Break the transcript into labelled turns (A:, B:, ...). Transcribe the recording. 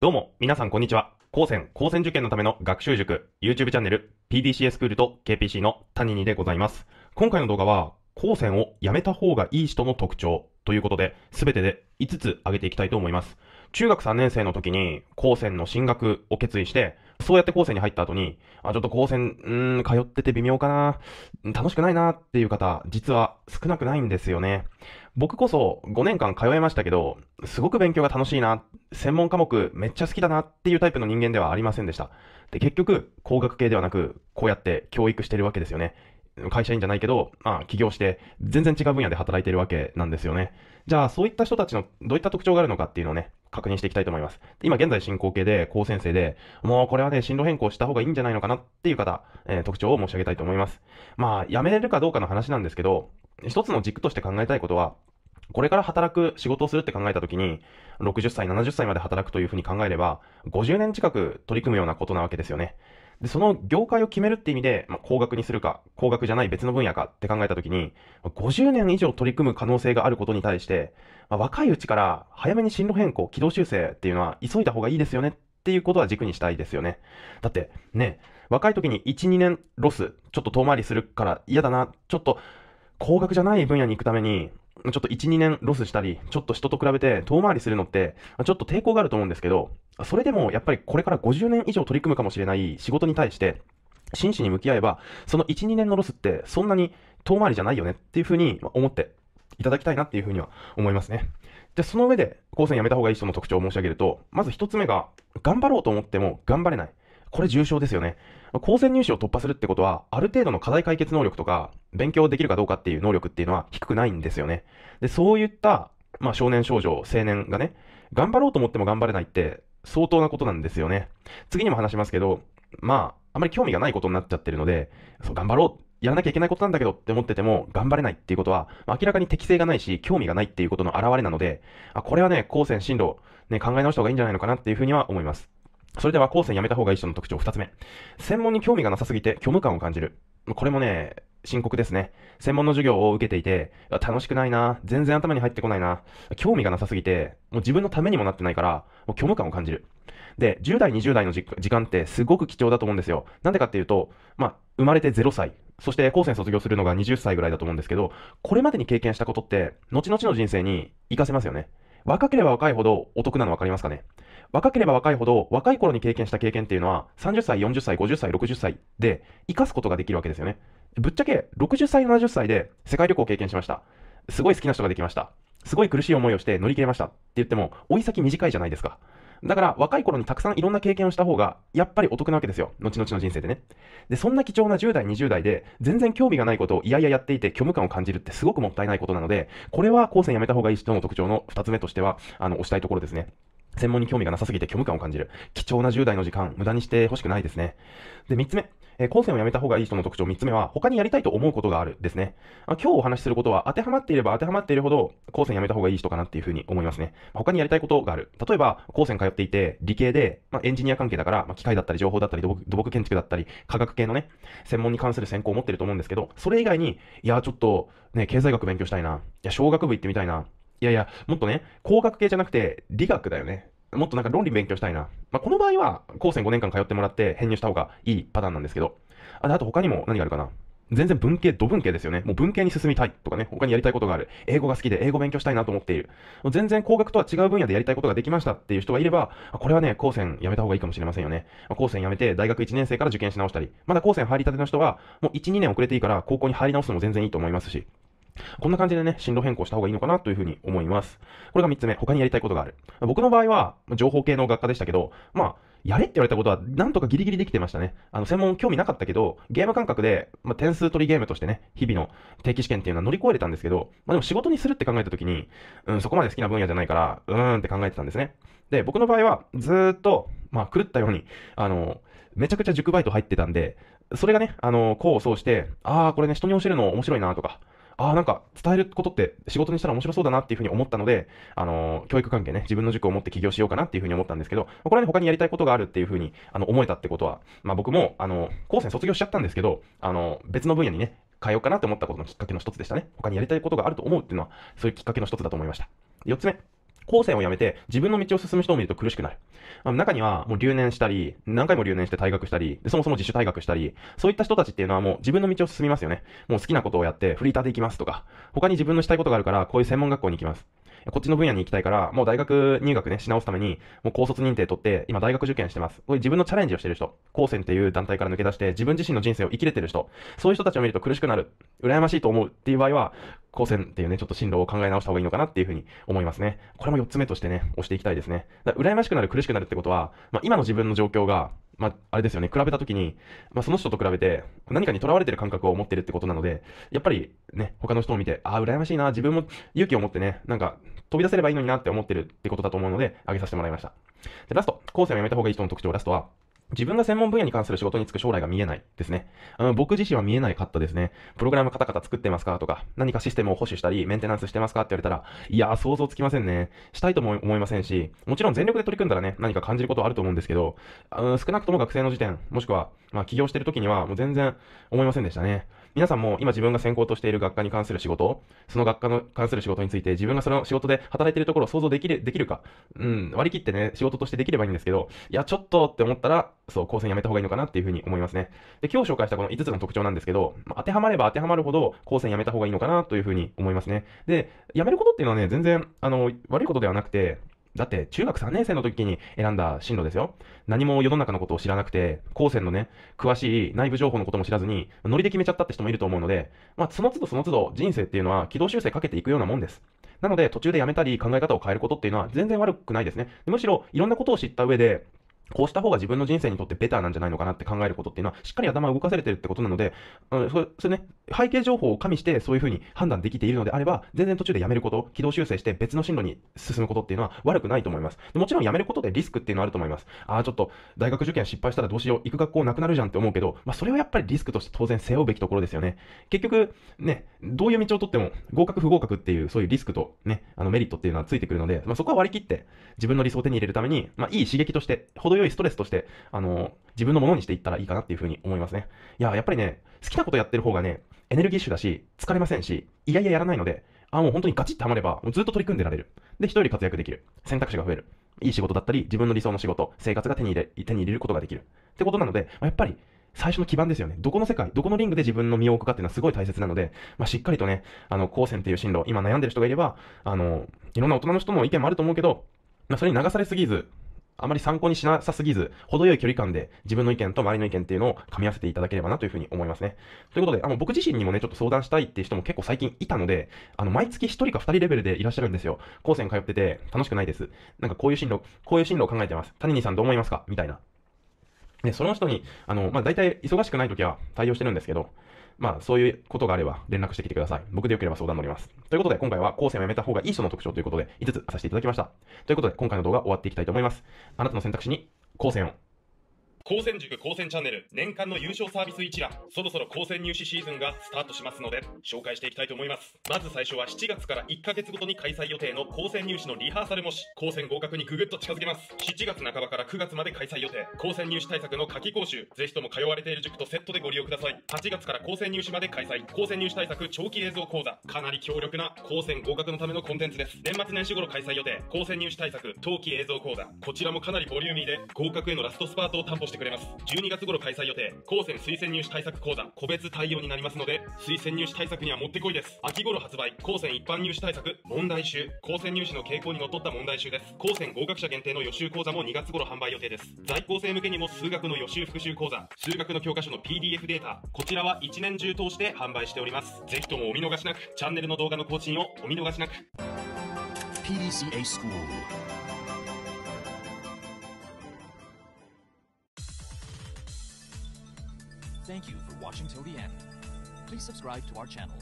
A: どうも、皆さんこんにちは。高専、高専受験のための学習塾、YouTube チャンネル、PDCA スクールと KPC の谷にでございます。今回の動画は、高専をやめた方がいい人の特徴ということで、すべてで5つ挙げていきたいと思います。中学3年生の時に、高専の進学を決意して、そうやって高専に入った後に、あ、ちょっと高専、ーん、通ってて微妙かな、楽しくないなっていう方、実は少なくないんですよね。僕こそ5年間通えましたけど、すごく勉強が楽しいな、専門科目めっちゃ好きだなっていうタイプの人間ではありませんでした。で、結局、工学系ではなく、こうやって教育してるわけですよね。会社員じゃないけど、まあ、起業して、全然違う分野で働いてるわけなんですよね。じゃあ、そういった人たちのどういった特徴があるのかっていうのをね、確認していきたいと思います。今現在進行形で、高先生で、もうこれはね、進路変更した方がいいんじゃないのかなっていう方、えー、特徴を申し上げたいと思います。まあ、辞めれるかどうかの話なんですけど、一つの軸として考えたいことは、これから働く、仕事をするって考えたときに、60歳、70歳まで働くというふうに考えれば、50年近く取り組むようなことなわけですよね。で、その業界を決めるって意味で、まあ、高額にするか、高額じゃない別の分野かって考えたときに、50年以上取り組む可能性があることに対して、まあ、若いうちから早めに進路変更、軌道修正っていうのは急いだ方がいいですよねっていうことは軸にしたいですよね。だって、ね、若い時に1、2年ロス、ちょっと遠回りするから嫌だな、ちょっと高額じゃない分野に行くために、ちょっと1、2年ロスしたり、ちょっと人と比べて遠回りするのって、ちょっと抵抗があると思うんですけど、それでもやっぱりこれから50年以上取り組むかもしれない仕事に対して、真摯に向き合えば、その1、2年のロスってそんなに遠回りじゃないよねっていうふうに思っていただきたいなっていうふうには思いますね。で、その上で、高専やめた方がいい人の特徴を申し上げると、まず1つ目が、頑張ろうと思っても頑張れない。これ重症ですよね。高専入試を突破するってことは、ある程度の課題解決能力とか、勉強できるかどうかっていう能力っていうのは低くないんですよね。で、そういった、まあ、少年少女、青年がね、頑張ろうと思っても頑張れないって、相当なことなんですよね。次にも話しますけど、まあ、あまり興味がないことになっちゃってるので、そう、頑張ろう、やらなきゃいけないことなんだけどって思ってても、頑張れないっていうことは、まあ、明らかに適性がないし、興味がないっていうことの表れなので、あ、これはね、高専進路、ね、考え直した方がいいんじゃないのかなっていうふうには思います。それでは、高専やめた方がいい人の特徴2つ目。専門に興味がなさすぎて虚無感を感じる。これもね、深刻ですね。専門の授業を受けていて、楽しくないな、全然頭に入ってこないな、興味がなさすぎて、もう自分のためにもなってないから、もう虚無感を感じる。で、10代、20代の時間ってすごく貴重だと思うんですよ。なんでかっていうと、まあ、生まれて0歳、そして高専卒業するのが20歳ぐらいだと思うんですけど、これまでに経験したことって、後々の人生に活かせますよね。若ければ若いほどお得なの分かりますかね若ければ若いほど、若い頃に経験した経験っていうのは、30歳、40歳、50歳、60歳で、生かすことができるわけですよね。ぶっちゃけ、60歳、70歳で、世界旅行を経験しました。すごい好きな人ができました。すごい苦しい思いをして乗り切れましたって言っても、追い先短いじゃないですか。だから、若い頃にたくさんいろんな経験をした方が、やっぱりお得なわけですよ。後々の人生でね。で、そんな貴重な10代、20代で、全然興味がないことをいやいややっていて、虚無感を感じるってすごくもったいないことなので、これは高専やめた方がいい人の特徴の2つ目としては、あの、推したいところですね。専門に興味がなさすぎて虚無感を感じる。貴重な10代の時間、無駄にしてほしくないですね。で、3つ目。えー、高専をやめた方がいい人の特徴3つ目は、他にやりたいと思うことがあるですね。あ今日お話しすることは、当てはまっていれば当てはまっているほど、高専やめた方がいい人かなっていうふうに思いますね。他にやりたいことがある。例えば、高専通っていて、理系で、まあ、エンジニア関係だから、まあ、機械だったり、情報だったり土木、土木建築だったり、科学系のね、専門に関する専攻を持ってると思うんですけど、それ以外に、いや、ちょっと、ね、経済学勉強したいな。いや、小学部行ってみたいな。いやいや、もっとね、工学系じゃなくて理学だよね。もっとなんか論理勉強したいな。まあ、この場合は、高専5年間通ってもらって編入した方がいいパターンなんですけど、ああと他にも何があるかな。全然文系、土文系ですよね。もう文系に進みたいとかね、他にやりたいことがある。英語が好きで英語勉強したいなと思っている。もう全然工学とは違う分野でやりたいことができましたっていう人がいれば、これはね、高専やめた方がいいかもしれませんよね。高専やめて大学1年生から受験し直したり、まだ高専入りたての人は、もう1、2年遅れていいから高校に入り直すのも全然いいと思いますし、こんな感じでね、進路変更した方がいいのかなというふうに思います。これが3つ目、他にやりたいことがある。僕の場合は、情報系の学科でしたけど、まあ、やれって言われたことは、なんとかギリギリできてましたね。あの、専門興味なかったけど、ゲーム感覚で、まあ、点数取りゲームとしてね、日々の定期試験っていうのは乗り越えれたんですけど、まあ、でも仕事にするって考えた時に、うん、そこまで好きな分野じゃないから、うーんって考えてたんですね。で、僕の場合は、ずっと、まあ、狂ったように、あの、めちゃくちゃ塾バイト入ってたんで、それがね、あの、功を奏して、ああ、これね、人に教えるの面白いなとか、ああ、なんか伝えることって仕事にしたら面白そうだなっていうふうに思ったので、あの教育関係ね、自分の塾を持って起業しようかなっていうふうに思ったんですけど、これはね、他にやりたいことがあるっていうふうにあの思えたってことは、まあ、僕も、あの、高専卒業しちゃったんですけど、あの、別の分野にね、変えようかなって思ったことのきっかけの一つでしたね。他にやりたいことがあると思うっていうのは、そういうきっかけの一つだと思いました。4つ目。高専を辞めて自分の道を進む人を見ると苦しくなる。あの中にはもう留年したり、何回も留年して退学したり、そもそも自主退学したり、そういった人たちっていうのはもう自分の道を進みますよね。もう好きなことをやってフリーターで行きますとか、他に自分のしたいことがあるからこういう専門学校に行きます。こっちの分野に行きたいから、もう大学入学ね、し直すために、もう高卒認定取って、今大学受験してます。こういう自分のチャレンジをしてる人、高専っていう団体から抜け出して、自分自身の人生を生きれてる人、そういう人たちを見ると苦しくなる、羨ましいと思うっていう場合は、高専っていうね、ちょっと進路を考え直した方がいいのかなっていうふうに思いますね。これも4つ目としてね、押していきたいですね。だ羨ましくなる、苦しくなるってことは、まあ、今の自分の状況が、まあ、あれですよね、比べたときに、まあ、その人と比べて、何かにとらわれてる感覚を持ってるってことなので、やっぱりね、他の人を見て、ああ、羨ましいな、自分も勇気を持ってね、なんか、飛び出せればいいのになって思ってるってことだと思うので、挙げさせてもらいました。で、ラスト、後世をやめた方がいい人の特徴、ラストは、自分が専門分野に関する仕事に就く将来が見えないですね。あの僕自身は見えないかったですね。プログラムカタカタ作ってますかとか、何かシステムを保守したり、メンテナンスしてますかって言われたら、いやー、想像つきませんね。したいとも思いませんし、もちろん全力で取り組んだらね、何か感じることはあると思うんですけど、少なくとも学生の時点、もしくは、まあ、起業してる時には、もう全然思いませんでしたね。皆さんも今自分が専攻としている学科に関する仕事、その学科の関する仕事について自分がその仕事で働いているところを想像できる、できるか、うん、割り切ってね、仕事としてできればいいんですけど、いや、ちょっとって思ったら、そう、高専やめた方がいいのかなっていうふうに思いますね。で、今日紹介したこの5つの特徴なんですけど、当てはまれば当てはまるほど、高専やめた方がいいのかなというふうに思いますね。で、やめることっていうのはね、全然、あの、悪いことではなくて、だって中学3年生の時に選んだ進路ですよ。何も世の中のことを知らなくて、高専のね、詳しい内部情報のことも知らずに、ノリで決めちゃったって人もいると思うので、まあ、その都度その都度人生っていうのは軌道修正かけていくようなもんです。なので、途中でやめたり考え方を変えることっていうのは全然悪くないですね。むしろ、いろんなことを知った上で、こうした方が自分の人生にとってベターなんじゃないのかなって考えることっていうのは、しっかり頭を動かされてるってことなので、うん、それね、背景情報を加味してそういうふうに判断できているのであれば、全然途中でやめること、軌道修正して別の進路に進むことっていうのは悪くないと思います。でもちろんやめることでリスクっていうのはあると思います。ああ、ちょっと大学受験失敗したらどうしよう、行く学校なくなるじゃんって思うけど、まあそれはやっぱりリスクとして当然背負うべきところですよね。結局、ね、どういう道をとっても合格不合格っていうそういうリスクとね、あのメリットっていうのはついてくるので、まあそこは割り切って自分の理想を手に入れるために、まあいい刺激として、程良いストレスとして、あの、自分のものにしていったらいいかなっていうふうに思いますね。いや、やっぱりね、好きなことやってる方がね、エネルギッシュだし、疲れませんし、いやいややらないので、あ、もう本当にガチってハマれば、もうずっと取り組んでられる。で、人より活躍できる。選択肢が増える。いい仕事だったり、自分の理想の仕事、生活が手に入れ、手に入れることができる。ってことなので、まあ、やっぱり、最初の基盤ですよね。どこの世界、どこのリングで自分の身を置くかっていうのはすごい大切なので、まあ、しっかりとね、あの、高専っていう進路、今悩んでる人がいれば、あの、いろんな大人の人の意見もあると思うけど、まあ、それに流されすぎず、あまり参考にしなさすぎず、程よい距離感で自分の意見と周りの意見っていうのを噛み合わせていただければなというふうに思いますね。ということで、あの僕自身にもね、ちょっと相談したいっていう人も結構最近いたので、あの、毎月1人か2人レベルでいらっしゃるんですよ。高専通ってて楽しくないです。なんかこういう進路、こういう進路を考えてます。谷にさんどう思いますかみたいな。で、その人に、あの、まあ、大体忙しくない時は対応してるんですけど、まあ、そういうことがあれば連絡してきてください。僕でよければ相談乗ります。ということで、今回は高専をやめた方がいい人の特徴ということで、5つさせていただきました。ということで、今回の動画終わっていきたいと思います。あなたの選択肢に高専を。高専塾高専チャンネル年間の優勝サービス一覧、そろそろ高専入試シーズンがスタートしますので、紹介していきたいと思います。まず最初は7月から1ヶ月ごとに開催予定の高専入試のリハーサル模試、高専合格にググっと近づけます。7月半ばから9月まで開催予定、高専入試対策の夏季講習、ぜひとも通われている塾とセットでご利用ください。8月から高専入試まで開催、高専入試対策長期映像講座、かなり強力な高専合格のためのコンテンツです。年末年始頃開催予定、高専入試対策冬季映像講座、こちらもかなりボリューミーで、合格へのラストスパートを担保してくれます12月頃開催予定高専推薦入試対策講座個別対応になりますので推薦入試対策にはもってこいです秋頃発売高専一般入試対策問題集高専入試の傾向にのっとった問題集です高専合格者限定の予習講座も2月頃販売予定です在校生向けにも数学の予習復習講座数学の教科書の PDF データこちらは1年中通して販売しておりますぜひともお見逃しなくチャンネルの動画の更新をお見逃しなく PDCA watching till the end. Please subscribe to our channel.